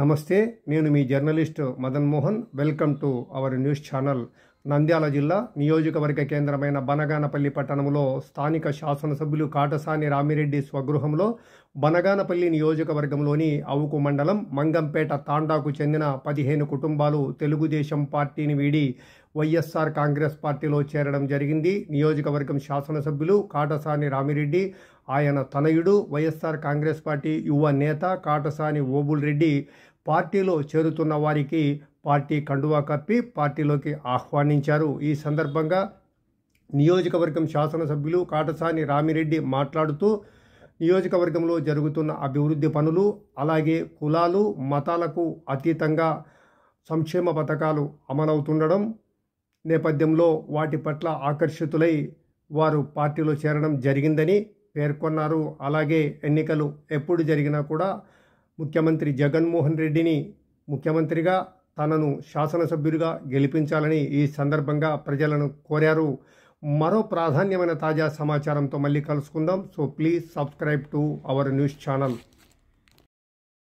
నమస్తే నేను మీ journalist Madan Mohan welcome to our news channel Nandyal జిల్లా నియోజకవర్గ కేంద్రమైన బనగానపల్లి పట్టణంలో స్థానిక శాసనసభ్యులు కాటసాని రామిరెడ్డి స్వగృహంలో బనగానపల్లి నియోజకవర్గంలోని అవుకు మండలం మంగంపేట తాండాకు చెందిన పదిహేను కుటుంబాలు తెలుగుదేశం పార్టీని వీడి వైఎస్ఆర్ కాంగ్రెస్ పార్టీలో చేరడం జరిగింది నియోజకవర్గం శాసనసభ్యులు కాటసాని రామిరెడ్డి ఆయన తనయుడు వైఎస్ఆర్ కాంగ్రెస్ పార్టీ యువ నేత కాటసాని ఓబుల్ రెడ్డి పార్టీలో చేరుతున్న వారికి పార్టీ కండువా కప్పి పార్టీలోకి ఆహ్వానించారు ఈ సందర్భంగా నియోజకవర్గం శాసనసభ్యులు కాటసాని రామిరెడ్డి మాట్లాడుతూ నియోజకవర్గంలో జరుగుతున్న అభివృద్ధి పనులు అలాగే కులాలు మతాలకు అతీతంగా సంక్షేమ పథకాలు అమలవుతుండడం నేపథ్యంలో వాటి పట్ల ఆకర్షితులై వారు పార్టీలో చేరడం జరిగిందని పేర్కొన్నారు అలాగే ఎన్నికలు ఎప్పుడు జరిగినా కూడా ముఖ్యమంత్రి జగన్మోహన్ రెడ్డిని ముఖ్యమంత్రిగా తనను శాసనసభ్యుడిగా గెలిపించాలని ఈ సందర్భంగా ప్రజలను కోరారు మరో ప్రాధాన్యమైన తాజా సమాచారంతో మళ్ళీ కలుసుకుందాం so please subscribe to our news channel